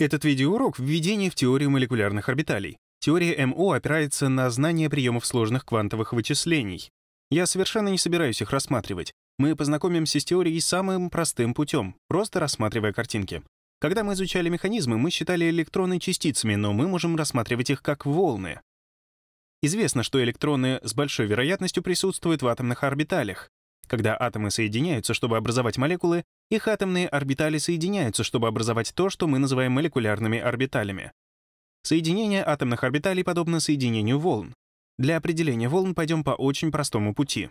Этот видеоурок — введение в теорию молекулярных орбиталей. Теория МО опирается на знание приемов сложных квантовых вычислений. Я совершенно не собираюсь их рассматривать. Мы познакомимся с теорией самым простым путем, просто рассматривая картинки. Когда мы изучали механизмы, мы считали электроны частицами, но мы можем рассматривать их как волны. Известно, что электроны с большой вероятностью присутствуют в атомных орбиталях. Когда атомы соединяются, чтобы образовать молекулы, их атомные орбитали соединяются, чтобы образовать то, что мы называем молекулярными орбиталями. Соединение атомных орбиталей подобно соединению волн. Для определения волн пойдем по очень простому пути.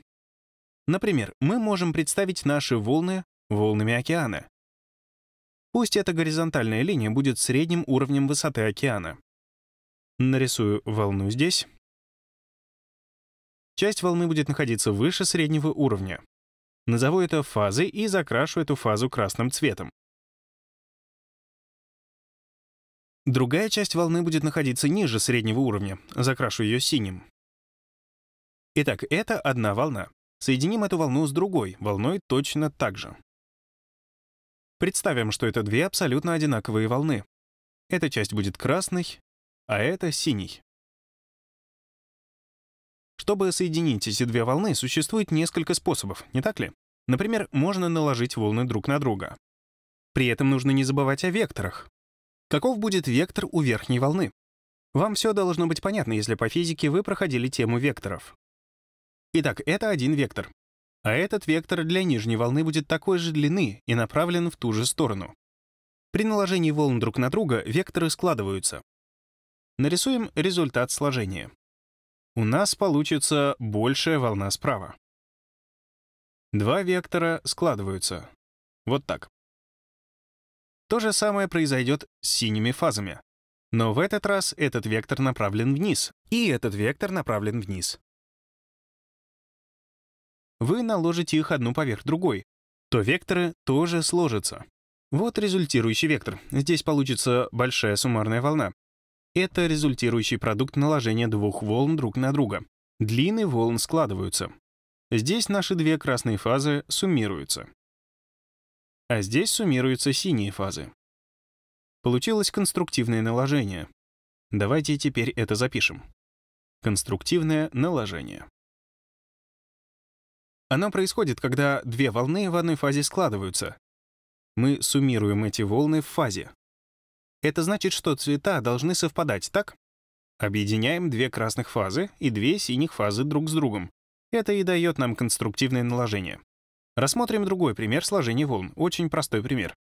Например, мы можем представить наши волны волнами океана. Пусть эта горизонтальная линия будет средним уровнем высоты океана. Нарисую волну здесь. Часть волны будет находиться выше среднего уровня. Назову это фазой и закрашу эту фазу красным цветом. Другая часть волны будет находиться ниже среднего уровня. Закрашу ее синим. Итак, это одна волна. Соединим эту волну с другой, волной точно так же. Представим, что это две абсолютно одинаковые волны. Эта часть будет красной, а эта — синей. Чтобы соединить эти две волны, существует несколько способов, не так ли? Например, можно наложить волны друг на друга. При этом нужно не забывать о векторах. Каков будет вектор у верхней волны? Вам все должно быть понятно, если по физике вы проходили тему векторов. Итак, это один вектор. А этот вектор для нижней волны будет такой же длины и направлен в ту же сторону. При наложении волн друг на друга векторы складываются. Нарисуем результат сложения у нас получится большая волна справа. Два вектора складываются. Вот так. То же самое произойдет с синими фазами. Но в этот раз этот вектор направлен вниз, и этот вектор направлен вниз. Вы наложите их одну поверх другой, то векторы тоже сложатся. Вот результирующий вектор. Здесь получится большая суммарная волна. Это результирующий продукт наложения двух волн друг на друга. Длины волн складываются. Здесь наши две красные фазы суммируются. А здесь суммируются синие фазы. Получилось конструктивное наложение. Давайте теперь это запишем. Конструктивное наложение. Оно происходит, когда две волны в одной фазе складываются. Мы суммируем эти волны в фазе. Это значит, что цвета должны совпадать, так? Объединяем две красных фазы и две синих фазы друг с другом. Это и дает нам конструктивное наложение. Рассмотрим другой пример сложения волн, очень простой пример.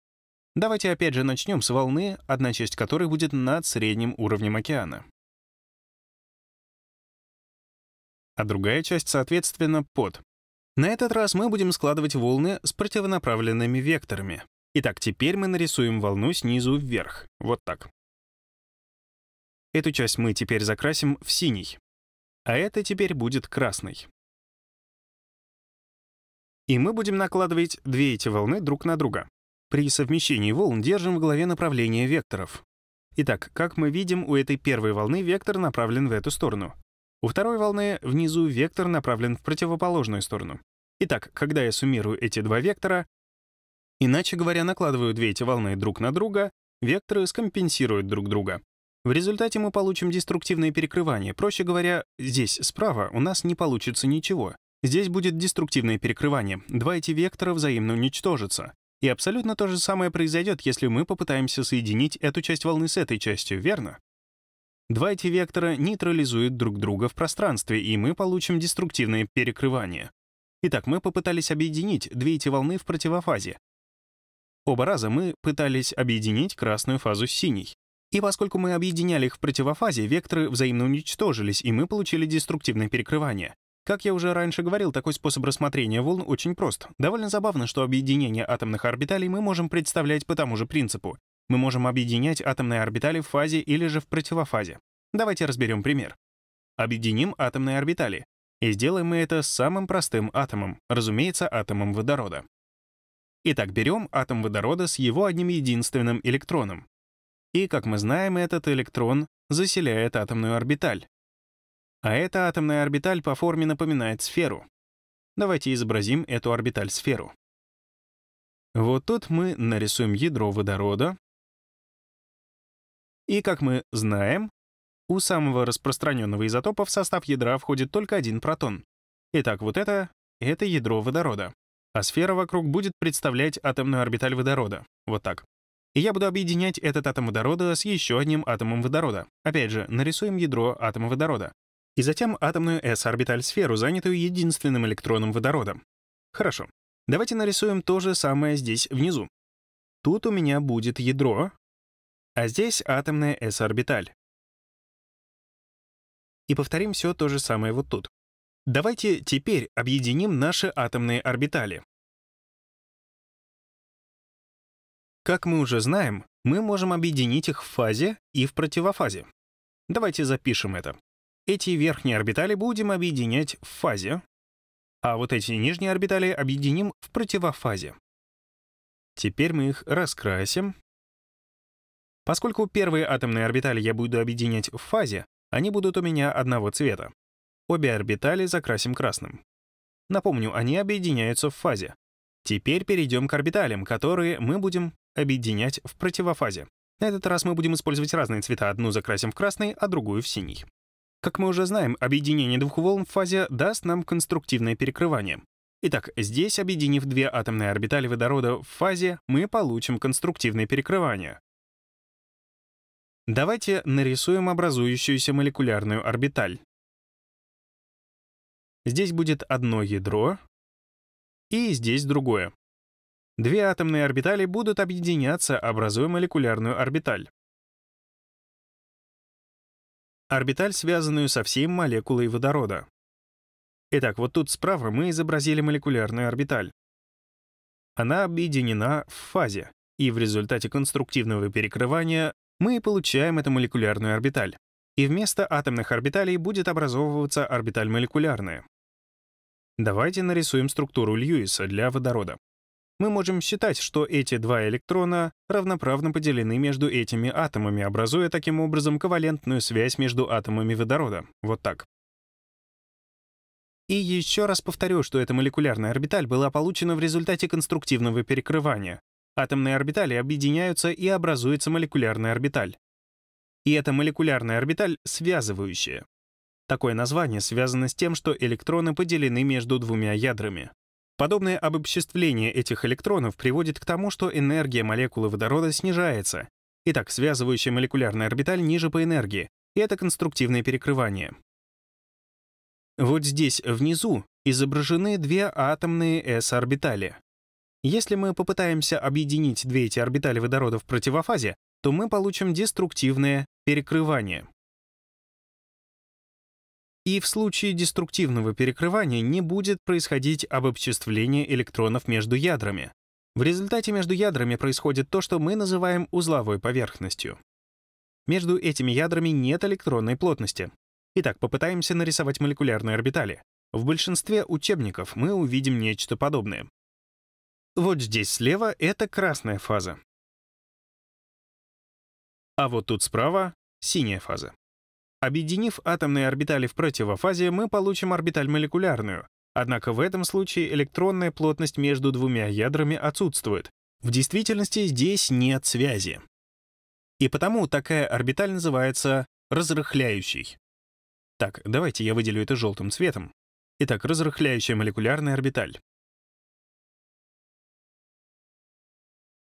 Давайте опять же начнем с волны, одна часть которой будет над средним уровнем океана. А другая часть, соответственно, под. На этот раз мы будем складывать волны с противонаправленными векторами. Итак, теперь мы нарисуем волну снизу вверх, вот так. Эту часть мы теперь закрасим в синий, а это теперь будет красный. И мы будем накладывать две эти волны друг на друга. При совмещении волн держим в голове направление векторов. Итак, как мы видим, у этой первой волны вектор направлен в эту сторону. У второй волны внизу вектор направлен в противоположную сторону. Итак, когда я суммирую эти два вектора, Иначе говоря, накладывают две эти волны друг на друга, векторы скомпенсируют друг друга. В результате мы получим деструктивное перекрывание. Проще говоря, здесь, справа, у нас не получится ничего. Здесь будет деструктивное перекрывание. Два эти вектора взаимно уничтожатся. И абсолютно то же самое произойдет, если мы попытаемся соединить эту часть волны с этой частью, верно? Два эти вектора нейтрализуют друг друга в пространстве, и мы получим деструктивное перекрывание. Итак, мы попытались объединить две эти волны в противофазе, Оба раза мы пытались объединить красную фазу с синей. И поскольку мы объединяли их в противофазе, векторы взаимно уничтожились, и мы получили деструктивное перекрывание. Как я уже раньше говорил, такой способ рассмотрения волн очень прост. Довольно забавно, что объединение атомных орбиталей мы можем представлять по тому же принципу. Мы можем объединять атомные орбитали в фазе или же в противофазе. Давайте разберем пример. Объединим атомные орбитали. И сделаем мы это с самым простым атомом, разумеется, атомом водорода. Итак, берем атом водорода с его одним единственным электроном. И, как мы знаем, этот электрон заселяет атомную орбиталь. А эта атомная орбиталь по форме напоминает сферу. Давайте изобразим эту орбиталь-сферу. Вот тут мы нарисуем ядро водорода. И, как мы знаем, у самого распространенного изотопа в состав ядра входит только один протон. Итак, вот это — это ядро водорода а сфера вокруг будет представлять атомную орбиталь водорода. Вот так. И я буду объединять этот атом водорода с еще одним атомом водорода. Опять же, нарисуем ядро атома водорода. И затем атомную s-орбиталь-сферу, занятую единственным электроном водорода. Хорошо. Давайте нарисуем то же самое здесь внизу. Тут у меня будет ядро, а здесь атомная s-орбиталь. И повторим все то же самое вот тут. Давайте теперь объединим наши атомные орбитали. Как мы уже знаем, мы можем объединить их в фазе и в противофазе. Давайте запишем это. Эти верхние орбитали будем объединять в фазе, а вот эти нижние орбитали объединим в противофазе. Теперь мы их раскрасим. Поскольку первые атомные орбитали я буду объединять в фазе, они будут у меня одного цвета. Обе орбитали закрасим красным. Напомню, они объединяются в фазе. Теперь перейдем к орбиталям, которые мы будем объединять в противофазе. На этот раз мы будем использовать разные цвета, одну закрасим в красный, а другую в синий. Как мы уже знаем, объединение двух волн в фазе даст нам конструктивное перекрывание. Итак, здесь, объединив две атомные орбитали водорода в фазе, мы получим конструктивное перекрывание. Давайте нарисуем образующуюся молекулярную орбиталь. Здесь будет одно ядро, и здесь другое. Две атомные орбитали будут объединяться, образуя молекулярную орбиталь. Орбиталь, связанную со всей молекулой водорода. Итак, вот тут справа мы изобразили молекулярную орбиталь. Она объединена в фазе, и в результате конструктивного перекрывания мы получаем эту молекулярную орбиталь. И вместо атомных орбиталей будет образовываться орбиталь молекулярная. Давайте нарисуем структуру Льюиса для водорода. Мы можем считать, что эти два электрона равноправно поделены между этими атомами, образуя таким образом ковалентную связь между атомами водорода. Вот так. И еще раз повторю, что эта молекулярная орбиталь была получена в результате конструктивного перекрывания. Атомные орбитали объединяются и образуется молекулярная орбиталь. И эта молекулярная орбиталь связывающая. Такое название связано с тем, что электроны поделены между двумя ядрами. Подобное обобществление этих электронов приводит к тому, что энергия молекулы водорода снижается. Итак, связывающая молекулярная орбиталь ниже по энергии, и это конструктивное перекрывание. Вот здесь, внизу, изображены две атомные s-орбитали. Если мы попытаемся объединить две эти орбитали водорода в противофазе, то мы получим деструктивное перекрывание и в случае деструктивного перекрывания не будет происходить обобществление электронов между ядрами. В результате между ядрами происходит то, что мы называем узловой поверхностью. Между этими ядрами нет электронной плотности. Итак, попытаемся нарисовать молекулярные орбитали. В большинстве учебников мы увидим нечто подобное. Вот здесь слева — это красная фаза. А вот тут справа — синяя фаза. Объединив атомные орбитали в противофазе, мы получим орбиталь молекулярную. Однако в этом случае электронная плотность между двумя ядрами отсутствует. В действительности здесь нет связи. И потому такая орбиталь называется разрыхляющей. Так, давайте я выделю это желтым цветом. Итак, разрыхляющая молекулярная орбиталь.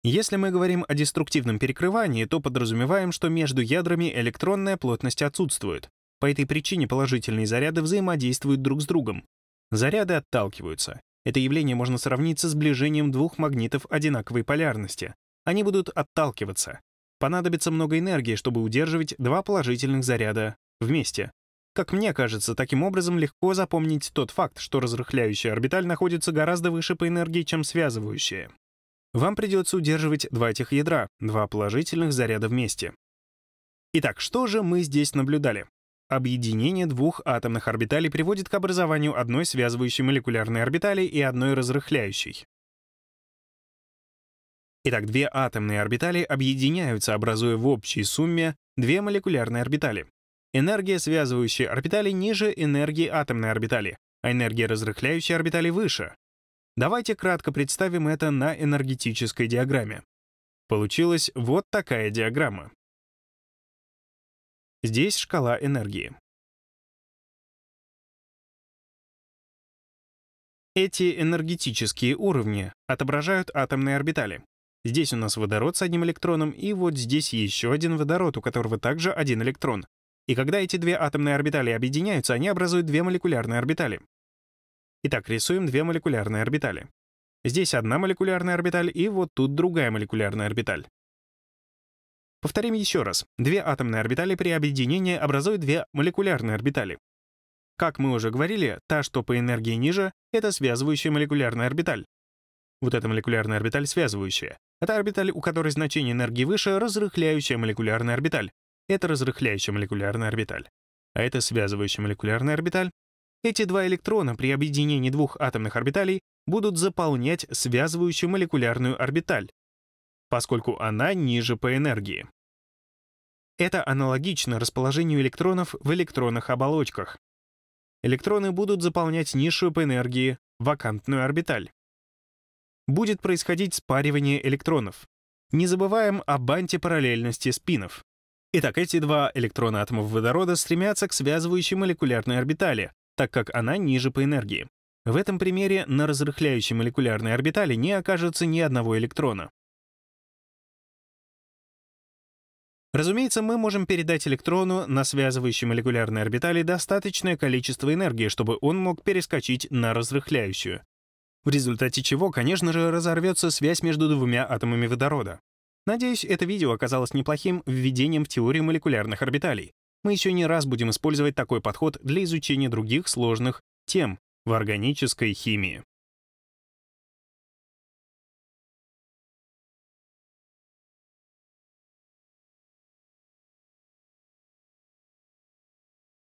Если мы говорим о деструктивном перекрывании, то подразумеваем, что между ядрами электронная плотность отсутствует. По этой причине положительные заряды взаимодействуют друг с другом. Заряды отталкиваются. Это явление можно сравнить со сближением двух магнитов одинаковой полярности. Они будут отталкиваться. Понадобится много энергии, чтобы удерживать два положительных заряда вместе. Как мне кажется, таким образом легко запомнить тот факт, что разрыхляющая орбиталь находится гораздо выше по энергии, чем связывающая. Вам придется удерживать два этих ядра, два положительных заряда вместе. Итак, что же мы здесь наблюдали? Объединение двух атомных орбиталей приводит к образованию одной связывающей молекулярной орбитали и одной разрыхляющей. Итак, две атомные орбитали объединяются, образуя в общей сумме две молекулярные орбитали. Энергия связывающей орбитали ниже энергии атомной орбитали, а энергия разрыхляющей орбитали выше. Давайте кратко представим это на энергетической диаграмме. Получилась вот такая диаграмма. Здесь шкала энергии. Эти энергетические уровни отображают атомные орбитали. Здесь у нас водород с одним электроном, и вот здесь еще один водород, у которого также один электрон. И когда эти две атомные орбитали объединяются, они образуют две молекулярные орбитали. Итак, рисуем две молекулярные орбитали. Здесь одна молекулярная орбиталь, и вот тут другая молекулярная орбиталь. Повторим еще раз. Две атомные орбитали при объединении образуют две молекулярные орбитали. Как мы уже говорили, та, что по энергии ниже, это связывающая молекулярная орбиталь. Вот эта молекулярная орбиталь связывающая. Это орбиталь, у которой значение энергии выше, разрыхляющая молекулярная орбиталь. Это разрыхляющая молекулярная орбиталь. А это связывающая молекулярная орбиталь, эти два электрона при объединении двух атомных орбиталей будут заполнять связывающую молекулярную орбиталь, поскольку она ниже по энергии. Это аналогично расположению электронов в электронных оболочках. Электроны будут заполнять низшую по энергии вакантную орбиталь. Будет происходить спаривание электронов. Не забываем об антипараллельности спинов. Итак, эти два электрона атомов водорода стремятся к связывающей молекулярной орбитали, так как она ниже по энергии. В этом примере на разрыхляющей молекулярной орбитале не окажется ни одного электрона. Разумеется, мы можем передать электрону на связывающей молекулярной орбитали достаточное количество энергии, чтобы он мог перескочить на разрыхляющую. В результате чего, конечно же, разорвется связь между двумя атомами водорода. Надеюсь, это видео оказалось неплохим введением в теорию молекулярных орбиталей. Мы еще не раз будем использовать такой подход для изучения других сложных тем в органической химии.